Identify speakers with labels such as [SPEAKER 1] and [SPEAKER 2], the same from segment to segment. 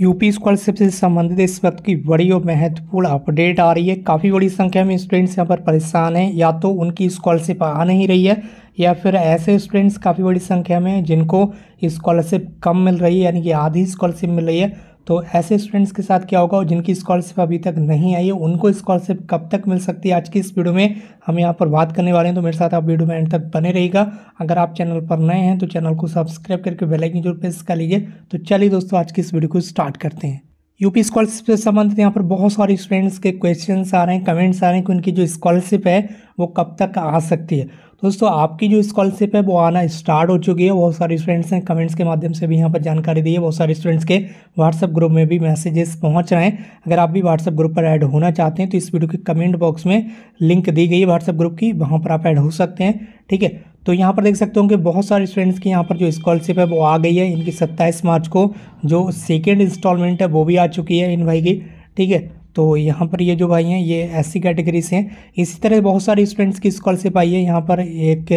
[SPEAKER 1] UP scholarship से संबंधित इस वक्त की बड़ी और महत्वपूर्ण अपडेट आ रही है काफ़ी बड़ी संख्या में स्टूडेंट्स यहाँ पर परेशान हैं या तो उनकी स्कॉलरशिप आ नहीं रही है या फिर ऐसे स्टूडेंट्स काफ़ी बड़ी संख्या में जिनको स्कॉलरशिप कम मिल रही है यानी कि आधी स्कॉलरशिप मिल रही है तो ऐसे स्टूडेंट्स के साथ क्या होगा जिनकी स्कॉलरशिप अभी तक नहीं आई है उनको स्कॉलरशिप कब तक मिल सकती है आज की इस वीडियो में हम यहाँ पर बात करने वाले हैं तो मेरे साथ आप वीडियो में एंड तक बने रहेगा अगर आप चैनल पर नए हैं तो चैनल को सब्सक्राइब करके बेलाइकन जरूर प्रेस कर लीजिए तो चलिए दोस्तों आज की इस वीडियो को स्टार्ट करते हैं यूपी स्कॉलरशिप से संबंधित यहाँ पर बहुत सारे स्टूडेंट्स के क्वेश्चंस आ रहे हैं कमेंट्स आ रहे हैं कि उनकी जो स्कॉलरशिप है वो कब तक आ सकती है दोस्तों आपकी जो स्कॉलरशिप है वो आना स्टार्ट हो चुकी है बहुत सारे स्टूडेंट्स ने कमेंट्स के माध्यम से भी यहाँ पर जानकारी दी है बहुत सारे स्टूडेंट्स के व्हाट्सअप ग्रुप में भी मैसेजेस पहुँच रहे हैं अगर आप भी व्हाट्सअप ग्रुप पर ऐड होना चाहते हैं तो इस वीडियो के कमेंट बॉक्स में लिंक दी गई है व्हाट्सअप ग्रुप की वहाँ पर आप ऐड हो सकते हैं ठीक है तो यहाँ पर देख सकते हो कि बहुत सारे स्टूडेंट्स की यहाँ पर जो स्कॉलरशिप है वो आ गई है इनकी सत्ताईस मार्च को जो सेकेंड इंस्टॉलमेंट है वो भी आ चुकी है इन भाई की ठीक है तो यहाँ पर ये जो भाई हैं ये ऐसी कैटेगरी से हैं इसी तरह बहुत सारे स्टूडेंट्स की स्कॉलरशिप आई है यहाँ पर एक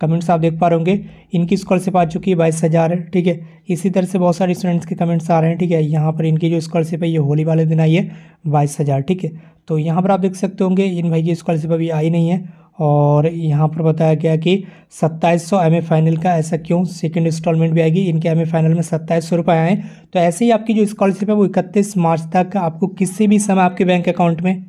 [SPEAKER 1] कमेंट्स आप देख पा रहे होंगे इनकी स्कॉलरशिप आ चुकी है बाईस हज़ार ठीक है इसी तरह से बहुत सारे स्टूडेंट्स के कमेंट्स आ रहे हैं ठीक है यहाँ पर इनकी जो स्कॉलरशिप है ये होली वाले दिन आई है बाईस हज़ार ठीक है तो यहाँ पर आप देख सकते होंगे इन भाई की स्कॉलरशिप अभी आई नहीं है और यहाँ पर बताया गया कि सत्ताईस सौ एम फाइनल का ऐसा क्यों सेकंड इंस्टॉलमेंट भी आएगी इनके एम फाइनल में सत्ताईस सौ रुपये आए तो ऐसे ही आपकी जो स्कॉलरशिप है वो इकतीस मार्च तक आपको किसी भी समय आपके बैंक अकाउंट में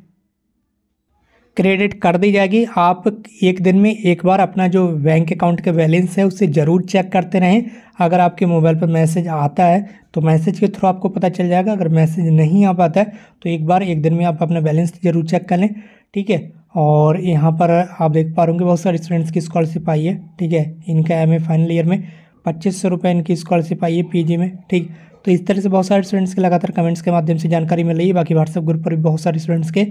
[SPEAKER 1] क्रेडिट कर दी जाएगी आप एक दिन में एक बार अपना जो बैंक अकाउंट का बैलेंस है उसे ज़रूर चेक करते रहें अगर आपके मोबाइल पर मैसेज आता है तो मैसेज के थ्रू आपको पता चल जाएगा अगर मैसेज नहीं आ पाता है तो एक बार एक दिन में आप अपना बैलेंस ज़रूर चेक कर लें ठीक है और यहाँ पर आप देख पा रहे होंगे बहुत सारे स्टूडेंट्स की स्कॉलरशिप आई है ठीक है इनका एम फाइनल ईयर में पच्चीस सौ रुपये इनकी स्कॉलरशिप आई है पीजी में ठीक तो इस तरह से बहुत सारे स्टूडेंट्स के लगातार कमेंट्स के माध्यम से जानकारी मिल रही है बाकी व्हाट्सएप ग्रुप पर भी बहुत सारे स्टूडेंट्स के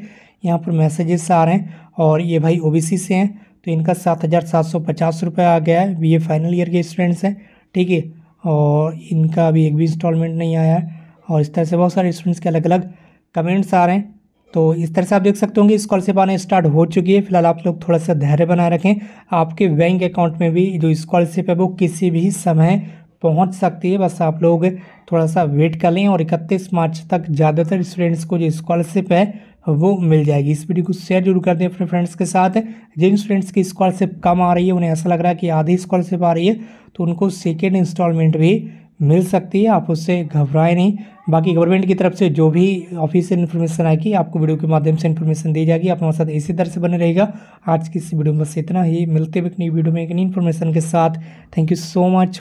[SPEAKER 1] यहाँ पर मैसेजेस आ रहे हैं और ये भाई ओबीसी से हैं तो इनका सात हज़ार सात सौ पचास रुपये आ गया है बीए फाइनल ईयर के स्टूडेंट्स हैं ठीक है और इनका अभी एक भी इंस्टॉलमेंट नहीं आया है और इस तरह से बहुत सारे स्टूडेंट्स के अलग अलग कमेंट्स आ रहे हैं तो इस तरह से आप देख सकते होंगे स्कॉलरशिप आने स्टार्ट हो चुकी है फिलहाल आप लोग थोड़ा सा धैर्य बनाए रखें आपके बैंक अकाउंट में भी जो स्कॉलरशिप है वो किसी भी समय पहुंच सकती है बस आप लोग थोड़ा सा वेट कर लें और इकतीस मार्च तक ज़्यादातर स्टूडेंट्स को जो स्कॉलरशिप है वो मिल जाएगी इस वीडियो को शेयर जरूर कर दें अपने फ्रेंड्स के साथ जिन स्टूडेंट्स की स्कॉलरशिप कम आ रही है उन्हें ऐसा लग रहा है कि आधी स्कॉलरशिप आ रही है तो उनको सेकेंड इंस्टॉलमेंट भी मिल सकती है आप उससे घबराएं नहीं बाकी गवर्नमेंट की तरफ से जो भी ऑफिशियल इन्फॉर्मेशन आएगी आपको वीडियो के माध्यम से इन्फॉर्मेशन दी जाएगी आप हमारे साथ इसी तरह से बने रहेगा आज की इस वीडियो में बस इतना ही मिलते हुए एक नई वीडियो में एक नई इन्फॉर्मेशन के साथ थैंक यू सो मच